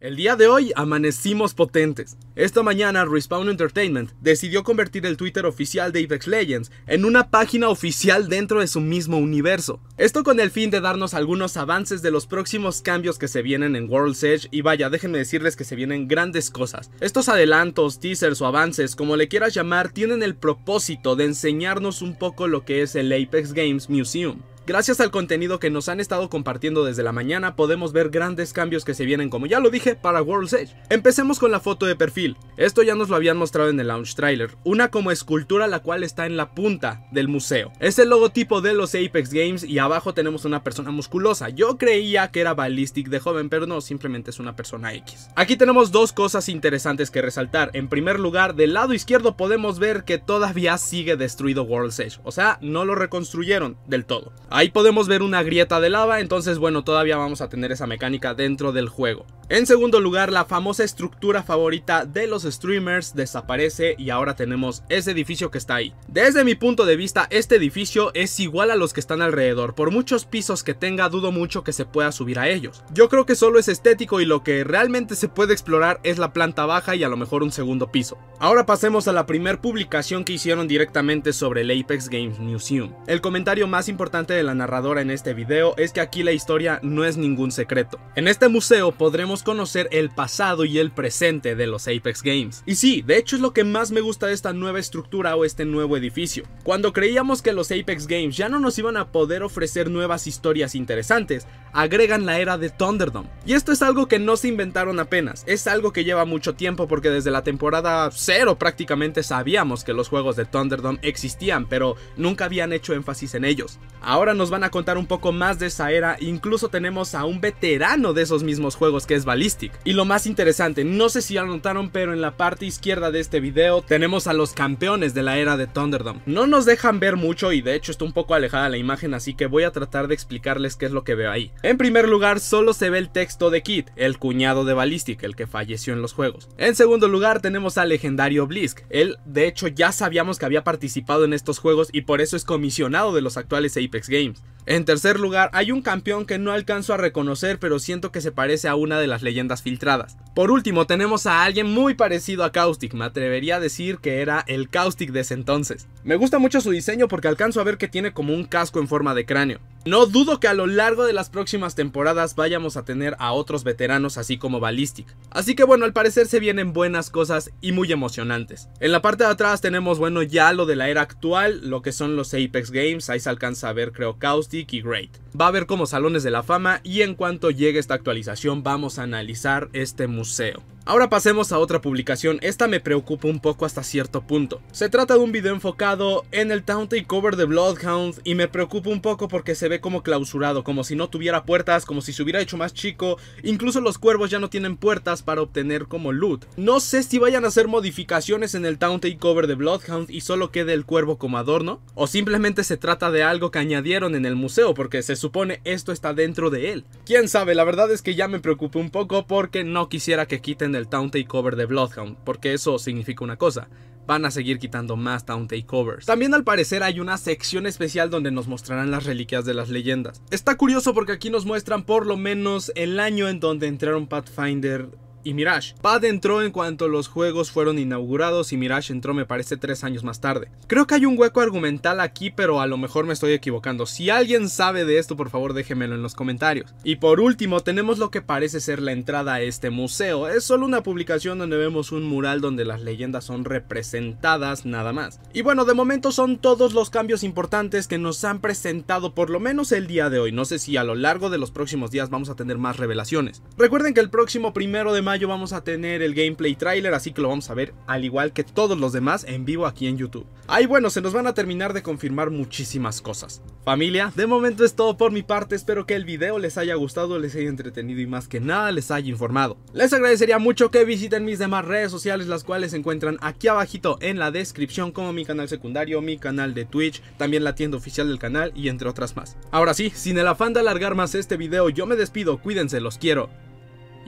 El día de hoy amanecimos potentes. Esta mañana Respawn Entertainment decidió convertir el Twitter oficial de Apex Legends en una página oficial dentro de su mismo universo. Esto con el fin de darnos algunos avances de los próximos cambios que se vienen en World's Edge y vaya, déjenme decirles que se vienen grandes cosas. Estos adelantos, teasers o avances, como le quieras llamar, tienen el propósito de enseñarnos un poco lo que es el Apex Games Museum. Gracias al contenido que nos han estado compartiendo desde la mañana, podemos ver grandes cambios que se vienen, como ya lo dije, para World's Edge. Empecemos con la foto de perfil. Esto ya nos lo habían mostrado en el launch trailer, una como escultura la cual está en la punta del museo. Es el logotipo de los Apex Games y abajo tenemos una persona musculosa. Yo creía que era Ballistic de joven, pero no, simplemente es una persona X. Aquí tenemos dos cosas interesantes que resaltar. En primer lugar, del lado izquierdo podemos ver que todavía sigue destruido World's Edge, o sea, no lo reconstruyeron del todo. Ahí podemos ver una grieta de lava, entonces bueno, todavía vamos a tener esa mecánica dentro del juego. En segundo lugar, la famosa estructura favorita de los streamers desaparece y ahora tenemos ese edificio que está ahí. Desde mi punto de vista, este edificio es igual a los que están alrededor. Por muchos pisos que tenga, dudo mucho que se pueda subir a ellos. Yo creo que solo es estético y lo que realmente se puede explorar es la planta baja y a lo mejor un segundo piso. Ahora pasemos a la primer publicación que hicieron directamente sobre el Apex Games Museum. El comentario más importante de la narradora en este video es que aquí la historia no es ningún secreto. En este museo podremos conocer el pasado y el presente de los Apex Games. Y sí, de hecho es lo que más me gusta de esta nueva estructura o este nuevo edificio. Cuando creíamos que los Apex Games ya no nos iban a poder ofrecer nuevas historias interesantes, agregan la era de Thunderdome. Y esto es algo que no se inventaron apenas, es algo que lleva mucho tiempo porque desde la temporada cero prácticamente sabíamos que los juegos de Thunderdome existían, pero nunca habían hecho énfasis en ellos. Ahora nos van a contar un poco más de esa era, incluso tenemos a un veterano de esos mismos juegos que es Ballistic. Y lo más interesante, no sé si ya notaron, pero en la parte izquierda de este video tenemos a los campeones de la era de Thunderdome. No nos dejan ver mucho y de hecho está un poco alejada la imagen, así que voy a tratar de explicarles qué es lo que veo ahí. En primer lugar, solo se ve el texto de Kid, el cuñado de Ballistic, el que falleció en los juegos. En segundo lugar, tenemos al legendario Blisk. Él, de hecho, ya sabíamos que había participado en estos juegos y por eso es comisionado de los actuales Apex Games. games En tercer lugar, hay un campeón que no alcanzo a reconocer, pero siento que se parece a una de las leyendas filtradas. Por último, tenemos a alguien muy parecido a Caustic, me atrevería a decir que era el Caustic de ese entonces. Me gusta mucho su diseño porque alcanzo a ver que tiene como un casco en forma de cráneo. No dudo que a lo largo de las próximas temporadas vayamos a tener a otros veteranos así como Ballistic. Así que bueno, al parecer se vienen buenas cosas y muy emocionantes. En la parte de atrás tenemos bueno ya lo de la era actual, lo que son los Apex Games, ahí se alcanza a ver creo Caustic Great. Va a haber como salones de la fama y en cuanto llegue esta actualización vamos a analizar este museo. Ahora pasemos a otra publicación, esta me preocupa un poco hasta cierto punto. Se trata de un video enfocado en el Town Cover de Bloodhound y me preocupa un poco porque se ve como clausurado, como si no tuviera puertas, como si se hubiera hecho más chico, incluso los cuervos ya no tienen puertas para obtener como loot. No sé si vayan a hacer modificaciones en el Town Cover de Bloodhound y solo quede el cuervo como adorno, o simplemente se trata de algo que añadieron en el museo porque se supone esto está dentro de él. Quién sabe, la verdad es que ya me preocupa un poco porque no quisiera que quiten el Town Takeover de Bloodhound, porque eso significa una cosa, van a seguir quitando más Town Takeovers. También al parecer hay una sección especial donde nos mostrarán las reliquias de las leyendas. Está curioso porque aquí nos muestran por lo menos el año en donde entraron Pathfinder y Mirage. Pad entró en cuanto los juegos fueron inaugurados y Mirage entró me parece tres años más tarde. Creo que hay un hueco argumental aquí, pero a lo mejor me estoy equivocando. Si alguien sabe de esto, por favor déjemelo en los comentarios. Y por último, tenemos lo que parece ser la entrada a este museo. Es solo una publicación donde vemos un mural donde las leyendas son representadas nada más. Y bueno, de momento son todos los cambios importantes que nos han presentado por lo menos el día de hoy. No sé si a lo largo de los próximos días vamos a tener más revelaciones. Recuerden que el próximo primero de mayo vamos a tener el gameplay trailer, así que lo vamos a ver al igual que todos los demás en vivo aquí en YouTube. Ahí bueno, se nos van a terminar de confirmar muchísimas cosas. Familia, de momento es todo por mi parte, espero que el video les haya gustado, les haya entretenido y más que nada les haya informado. Les agradecería mucho que visiten mis demás redes sociales, las cuales se encuentran aquí abajito en la descripción, como mi canal secundario, mi canal de Twitch, también la tienda oficial del canal y entre otras más. Ahora sí, sin el afán de alargar más este video, yo me despido, cuídense, los quiero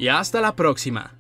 y hasta la próxima.